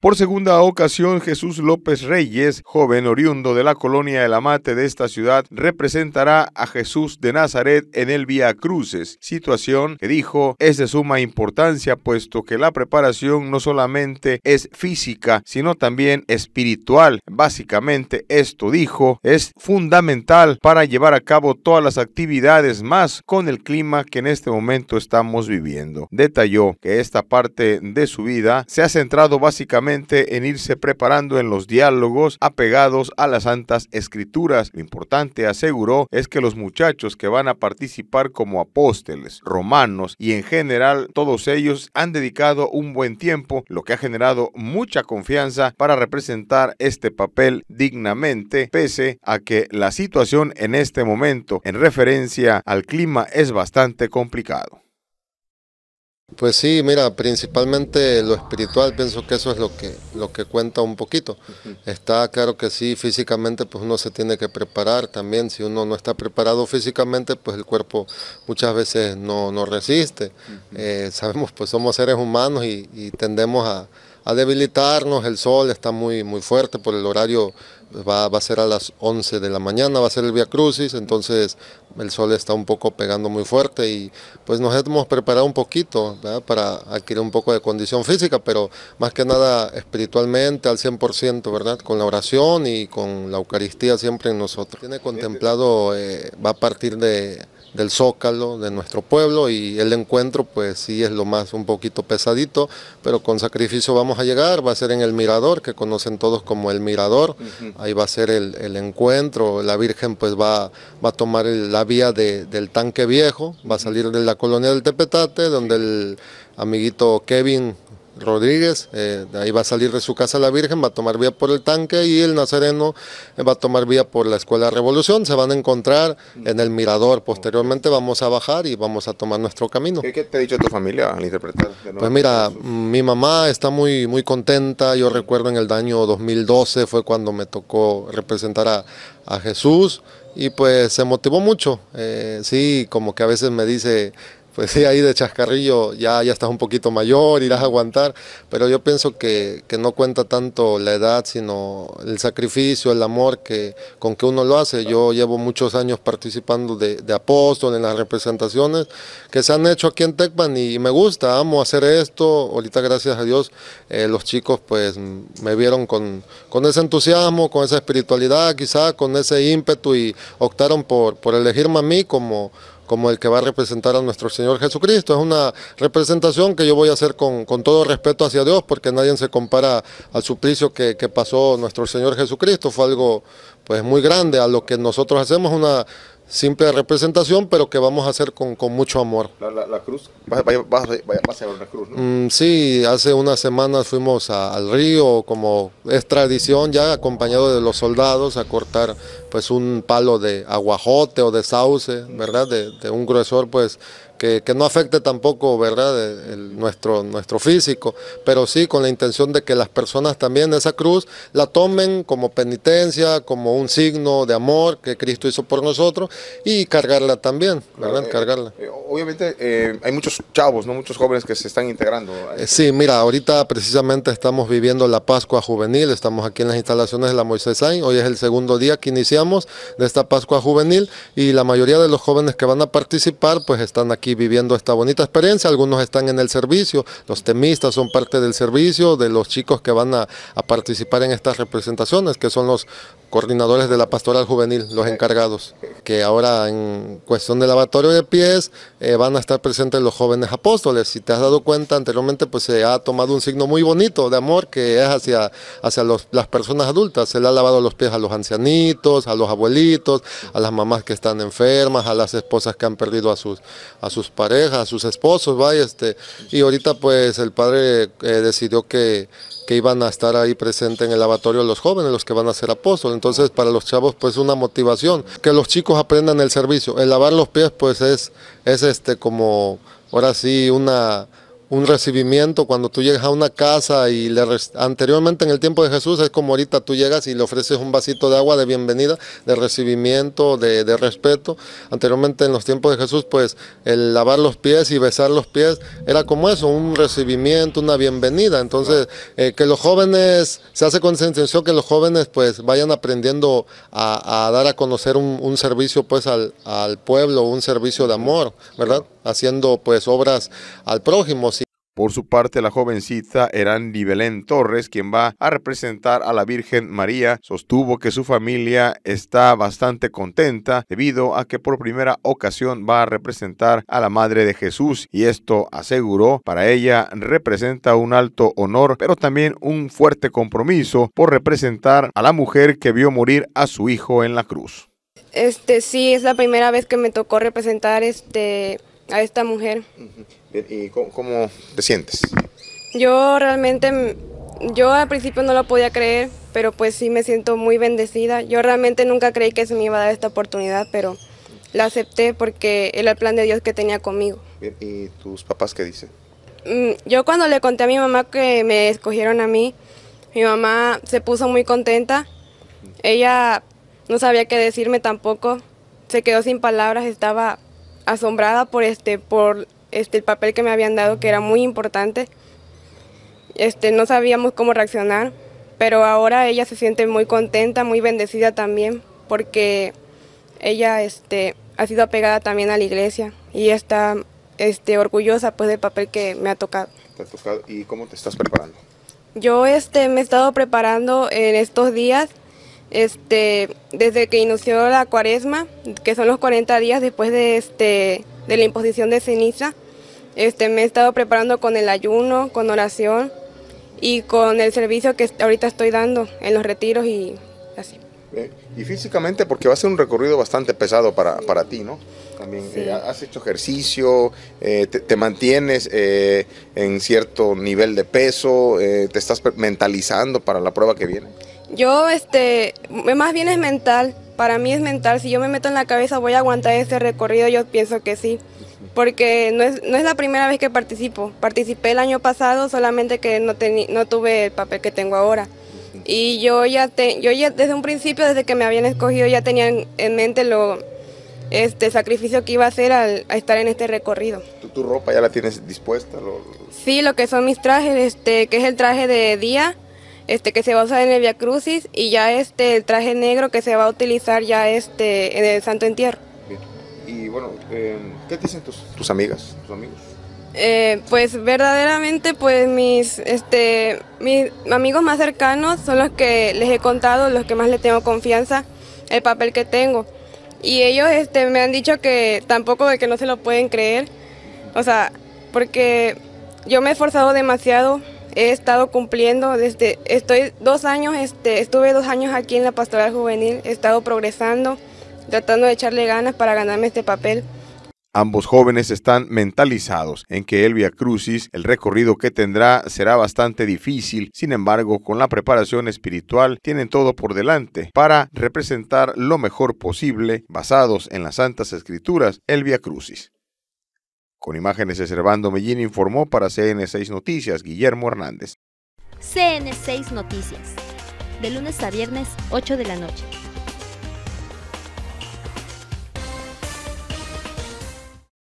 Por segunda ocasión, Jesús López Reyes, joven oriundo de la colonia El Amate de esta ciudad, representará a Jesús de Nazaret en el Vía Cruces, situación que dijo es de suma importancia puesto que la preparación no solamente es física, sino también espiritual. Básicamente esto dijo es fundamental para llevar a cabo todas las actividades más con el clima que en este momento estamos viviendo. Detalló que esta parte de su vida se ha centrado básicamente en irse preparando en los diálogos apegados a las Santas Escrituras. Lo importante, aseguró, es que los muchachos que van a participar como apóstoles, romanos y en general todos ellos han dedicado un buen tiempo, lo que ha generado mucha confianza para representar este papel dignamente, pese a que la situación en este momento en referencia al clima es bastante complicado. Pues sí, mira, principalmente lo espiritual, pienso que eso es lo que, lo que cuenta un poquito. Está claro que sí, físicamente pues uno se tiene que preparar también, si uno no está preparado físicamente, pues el cuerpo muchas veces no, resiste. Eh, sabemos, pues somos seres humanos y, tendemos a, a debilitarnos, el sol está muy, muy fuerte por el horario Va, a ser a las 11 de la mañana, va a ser el Via Crucis, entonces el sol está un poco pegando muy fuerte y pues nos hemos preparado un poquito para adquirir un poco de condición física, pero más que nada espiritualmente al 100%, ¿verdad? Con la oración y con la Eucaristía siempre en nosotros. Tiene contemplado, eh, va a partir de del Zócalo, de nuestro pueblo y el encuentro pues sí es lo más un poquito pesadito, pero con sacrificio vamos a llegar, va a ser en el Mirador, que conocen todos como el Mirador, ahí va a ser el, encuentro, la Virgen pues va, va a tomar la vía del tanque viejo, va a salir de la colonia del Tepetate, donde el amiguito Kevin Rodríguez, eh, de ahí va a salir de su casa la Virgen, va a tomar vía por el tanque y el Nazareno eh, va a tomar vía por la Escuela Revolución, se van a encontrar en el Mirador, posteriormente vamos a bajar y vamos a tomar nuestro camino. ¿Qué te ha dicho tu familia al interpretar? Pues mira, mi mamá está muy, muy contenta, yo recuerdo en el año 2012 fue cuando me tocó representar a, Jesús y pues se motivó mucho, eh, sí, como que a veces me dice pues sí, ahí de chascarrillo ya, ya estás un poquito mayor, irás a aguantar, pero yo pienso que, no cuenta tanto la edad, sino el sacrificio, el amor que, con que uno lo hace. Yo llevo muchos años participando de, de apóstol en las representaciones que se han hecho aquí en Tecpan y, me gusta, amo hacer esto. Ahorita, gracias a Dios, eh, los chicos pues me vieron con, ese entusiasmo, con esa espiritualidad, quizá con ese ímpetu y optaron por, por elegirme a mí como como el que va a representar a nuestro Señor Jesucristo. Es una representación que yo voy a hacer con, todo respeto hacia Dios, porque nadie se compara al suplicio que, que pasó nuestro Señor Jesucristo. Fue algo pues muy grande a lo que nosotros hacemos, una simple representación, pero que vamos a hacer con, mucho amor. La, la, cruz, vas, a ver una cruz, ¿no? Mm, sí, hace unas semanas fuimos al río, como es tradición, ya acompañado de los soldados a cortar pues un palo de aguajote o de sauce, ¿verdad? De, de un gruesor pues que, no afecte tampoco ¿verdad? nuestro, nuestro físico, pero sí con la intención de que las personas también esa cruz la tomen como penitencia, como un signo de amor que Cristo hizo por nosotros y cargarla también, ¿verdad? Eh, cargarla. Eh, obviamente eh, hay muchos chavos, ¿no? muchos jóvenes que se están integrando. Este sí, mira, ahorita precisamente estamos viviendo la Pascua Juvenil, estamos aquí en las instalaciones de la Moisés Sain, hoy es el segundo día que iniciamos de esta Pascua Juvenil y la mayoría de los jóvenes que van a participar pues están aquí viviendo esta bonita experiencia. Algunos están en el servicio, los temistas son parte del servicio, de los chicos que van a participar en estas representaciones, que son los coordinadores de la pastoral juvenil, los encargados, que ahora en cuestión de lavatorio de pies eh, van a estar presentes los jóvenes apóstoles. Si te has dado cuenta anteriormente, pues se ha tomado un signo muy bonito de amor que es hacia, hacia las personas adultas. Se le ha lavado los pies a los ancianitos, a los abuelitos, a las mamás que están enfermas, a las esposas que han perdido a sus, a sus parejas, a sus esposos, vaya este, y ahorita pues el padre eh, decidió que que iban a estar ahí presentes en el lavatorio los jóvenes, los que van a ser apóstoles. Entonces, para los chavos, pues una motivación, que los chicos aprendan el servicio. El lavar los pies, pues es, es este como, ahora sí, una un recibimiento, cuando tú llegas a una casa y le, anteriormente en el tiempo de Jesús es como ahorita tú llegas y le ofreces un vasito de agua de bienvenida, de recibimiento, de, respeto. Anteriormente en los tiempos de Jesús, pues el lavar los pies y besar los pies era como eso, un recibimiento, una bienvenida. Entonces, eh, que los jóvenes, se hace con intención que los jóvenes pues vayan aprendiendo a, dar a conocer un, servicio pues al, al pueblo, un servicio de amor, ¿verdad? Haciendo pues obras al prójimo por su parte, la jovencita Eran Belén Torres, quien va a representar a la Virgen María, sostuvo que su familia está bastante contenta debido a que por primera ocasión va a representar a la Madre de Jesús y esto aseguró para ella representa un alto honor, pero también un fuerte compromiso por representar a la mujer que vio morir a su hijo en la cruz. Este sí, es la primera vez que me tocó representar este a esta mujer. Bien, eh, ¿y cómo, te sientes? Yo realmente, mm, yo al principio no lo podía creer, pero pues sí me siento muy bendecida. Yo realmente nunca creí que se me iba a dar esta oportunidad, pero la acepté porque era el plan de Dios que tenía conmigo. ¿y tus papás qué dicen? Mm, yo cuando le conté a mi mamá que me escogieron a mí, mi mamá se puso muy contenta. Ella no sabía qué decirme tampoco. Se quedó sin palabras, estaba asombrada por este por este, el papel que me habían dado, que era muy importante. Este, no sabíamos cómo reaccionar, pero ahora ella se siente muy contenta, muy bendecida también, porque ella este, ha sido apegada también a la iglesia y está este, orgullosa pues, del papel que me ha tocado. ha tocado? ¿Y cómo te estás preparando? Yo este, me he estado preparando en estos días, este, desde que inició la cuaresma, que son los 40 días después de, este, de la imposición de ceniza. Este, me he estado preparando con el ayuno, con oración y con el servicio que ahorita estoy dando en los retiros y así. Eh, y físicamente, porque va a ser un recorrido bastante pesado para, para ti, ¿no? También eh, has hecho ejercicio, eh, te, mantienes en cierto nivel de peso, te estás mentalizando para la prueba que viene. Yo, este, más bien es mental, para mí es mental. Si yo me meto en la cabeza, voy a aguantar este recorrido, yo pienso que sí. Porque no es, no es la primera vez que participo. Participé el año pasado, solamente que no, no tuve el papel que tengo ahora. Y yo ya, te yo ya desde un principio, desde que me habían escogido, ya tenía en mente lo, este sacrificio que iba a hacer al a estar en este recorrido. tu ropa ya la tienes dispuesta? Sí, lo que son mis trajes, este, que es el traje de día, este que se va a usar en el Via Crucis y ya este el traje negro que se va a utilizar ya este en el Santo Entierro. Y bueno, em, ¿qué dicen tus, tus, amigas, tus amigos? Eh, pues verdaderamente pues mis este mis amigos más cercanos son los que les he contado, los que más le tengo confianza, el papel que tengo. Y ellos este me han dicho que tampoco de que no se lo pueden creer. O sea, porque yo me he esforzado demasiado he estado cumpliendo desde, estoy dos años, este, estuve dos años aquí en la pastoral juvenil, he estado progresando, tratando de echarle ganas para ganarme este papel. Ambos jóvenes están mentalizados en que el Via Crucis, el recorrido que tendrá, será bastante difícil. Sin embargo, con la preparación espiritual, tienen todo por delante para representar lo mejor posible, basados en las Santas Escrituras, el Via Crucis. Con imágenes de Servando Mellín informó para CN6 Noticias Guillermo Hernández. CN6 Noticias, de lunes a viernes 8 de la noche.